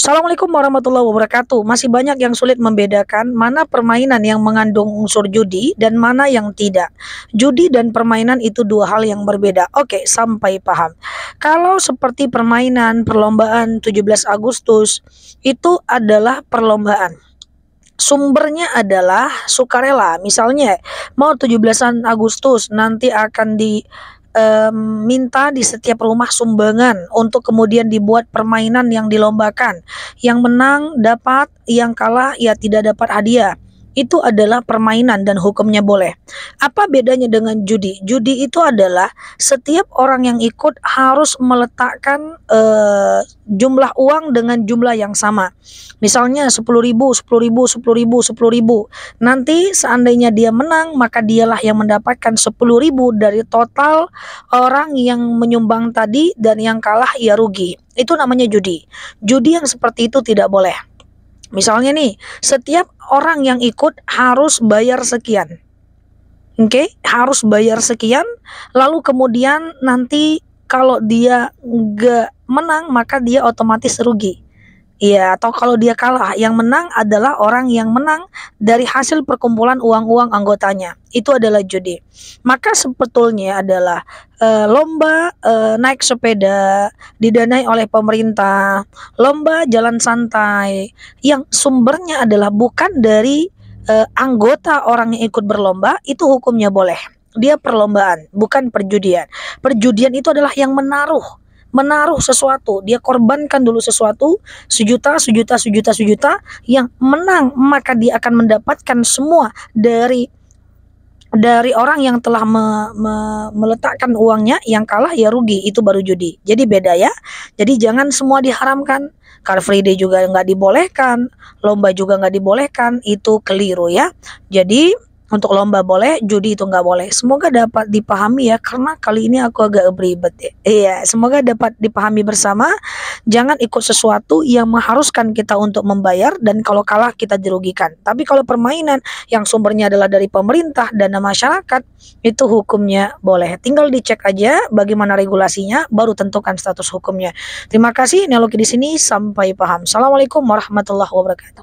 Assalamualaikum warahmatullahi wabarakatuh. Masih banyak yang sulit membedakan mana permainan yang mengandung unsur judi dan mana yang tidak. Judi dan permainan itu dua hal yang berbeda. Oke, sampai paham. Kalau seperti permainan perlombaan 17 Agustus itu adalah perlombaan sumbernya adalah sukarela. Misalnya, mau 17 Agustus nanti akan di um, minta di setiap rumah sumbangan untuk kemudian dibuat permainan yang dilombakan. Yang menang dapat, yang kalah ya tidak dapat hadiah itu adalah permainan dan hukumnya boleh. Apa bedanya dengan judi? Judi itu adalah setiap orang yang ikut harus meletakkan uh, jumlah uang dengan jumlah yang sama. Misalnya 10 ribu, 10 ribu, 10 ribu, 10 ribu. Nanti seandainya dia menang, maka dialah yang mendapatkan 10 ribu dari total orang yang menyumbang tadi dan yang kalah ia rugi. Itu namanya judi. Judi yang seperti itu tidak boleh. Misalnya nih, setiap orang yang ikut harus bayar sekian. Oke, okay? harus bayar sekian, lalu kemudian nanti kalau dia nggak menang maka dia otomatis rugi. Iya, atau kalau dia kalah, yang menang adalah orang yang menang dari hasil perkumpulan uang-uang anggotanya. Itu adalah judi. Maka sebetulnya adalah e, lomba e, naik sepeda didanai oleh pemerintah, lomba jalan santai yang sumbernya adalah bukan dari e, anggota orang yang ikut berlomba, itu hukumnya boleh. Dia perlombaan, bukan perjudian. Perjudian itu adalah yang menaruh menaruh sesuatu, dia korbankan dulu sesuatu sejuta, sejuta, sejuta, sejuta yang menang maka dia akan mendapatkan semua dari dari orang yang telah me, me, meletakkan uangnya yang kalah ya rugi itu baru judi jadi beda ya jadi jangan semua diharamkan Car Free Day juga nggak dibolehkan lomba juga nggak dibolehkan itu keliru ya jadi untuk lomba boleh, judi itu nggak boleh. Semoga dapat dipahami ya, karena kali ini aku agak beribet ya. Iya, semoga dapat dipahami bersama. Jangan ikut sesuatu yang mengharuskan kita untuk membayar dan kalau kalah kita dirugikan. Tapi kalau permainan yang sumbernya adalah dari pemerintah dan masyarakat, itu hukumnya boleh. Tinggal dicek aja bagaimana regulasinya, baru tentukan status hukumnya. Terima kasih, Neloki di sini. Sampai paham. Assalamualaikum warahmatullahi wabarakatuh.